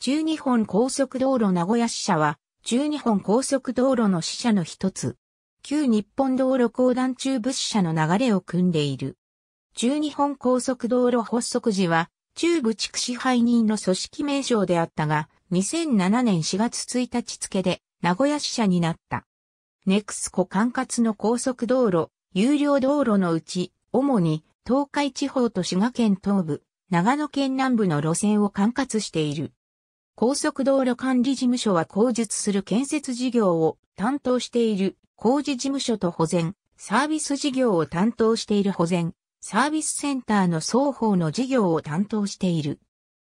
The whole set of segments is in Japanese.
中日本高速道路名古屋支社は、中日本高速道路の支社の一つ。旧日本道路公団中部支社の流れを組んでいる。中日本高速道路発足時は、中部地区支配人の組織名称であったが、2007年4月1日付で、名古屋支社になった。ネクスコ管轄の高速道路、有料道路のうち、主に東海地方と滋賀県東部、長野県南部の路線を管轄している。高速道路管理事務所は工述する建設事業を担当している工事事務所と保全、サービス事業を担当している保全、サービスセンターの双方の事業を担当している。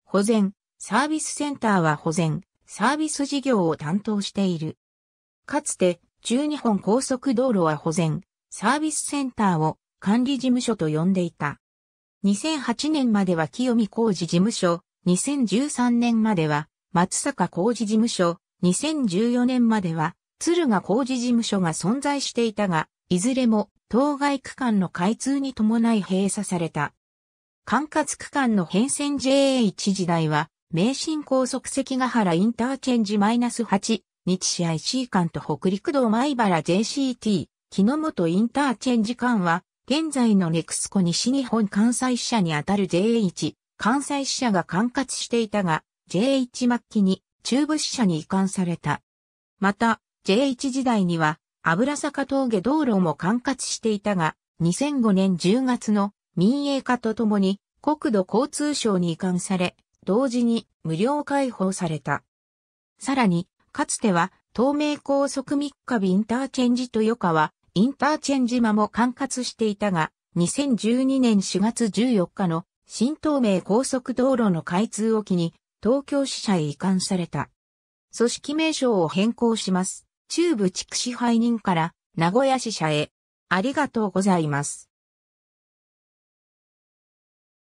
保全、サービスセンターは保全、サービス事業を担当している。かつて、中日本高速道路は保全、サービスセンターを管理事務所と呼んでいた。2008年までは清見工事事務所、2013年までは松坂工事事務所、2014年までは、鶴ヶ工事事務所が存在していたが、いずれも、当該区間の開通に伴い閉鎖された。管轄区間の変遷 JA1 時代は、名神高速関ヶ原インターチェンジ -8、日市 IC 間と北陸道米原 JCT、木の本インターチェンジ間は、現在のネクスコ西日本関西支社にあたる JA1、関西支社が管轄していたが、J1 末期に中部支社に移管された。また、J1 時代には、油坂峠道路も管轄していたが、2005年10月の民営化とともに国土交通省に移管され、同時に無料開放された。さらに、かつては東名高速三日日インターチェンジ豊川、インターチェンジ間も管轄していたが、2012年4月14日の新東名高速道路の開通を機に東京支社へ移管された。組織名称を変更します。中部地区支配人から名古屋支社へ。ありがとうございます。